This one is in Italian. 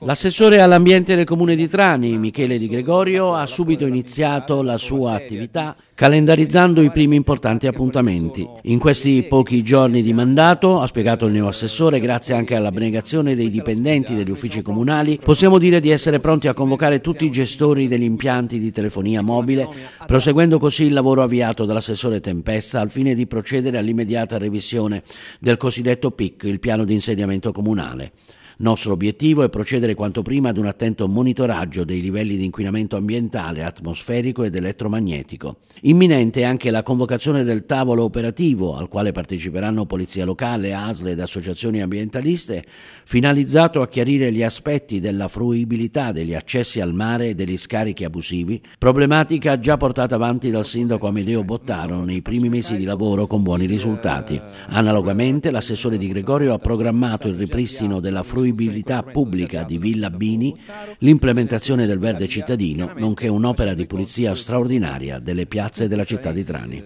Ecco. L'assessore all'ambiente del comune di Trani, Michele Di Gregorio, ha subito iniziato la sua attività calendarizzando i primi importanti appuntamenti. In questi pochi giorni di mandato, ha spiegato il neo assessore, grazie anche all'abnegazione dei dipendenti degli uffici comunali, possiamo dire di essere pronti a convocare tutti i gestori degli impianti di telefonia mobile, proseguendo così il lavoro avviato dall'assessore Tempesta al fine di procedere all'immediata revisione del cosiddetto PIC, il piano di insediamento comunale. Nostro obiettivo è procedere quanto prima ad un attento monitoraggio dei livelli di inquinamento ambientale, atmosferico ed elettromagnetico. Imminente è anche la convocazione del tavolo operativo al quale parteciperanno Polizia Locale, ASL ed associazioni ambientaliste, finalizzato a chiarire gli aspetti della fruibilità degli accessi al mare e degli scarichi abusivi, problematica già portata avanti dal sindaco Amedeo Bottaro nei primi mesi di lavoro con buoni risultati. Analogamente l'assessore di Gregorio ha programmato il ripristino della fruibilità fruibilità pubblica di Villa Bini, l'implementazione del verde cittadino, nonché un'opera di pulizia straordinaria delle piazze della città di Trani.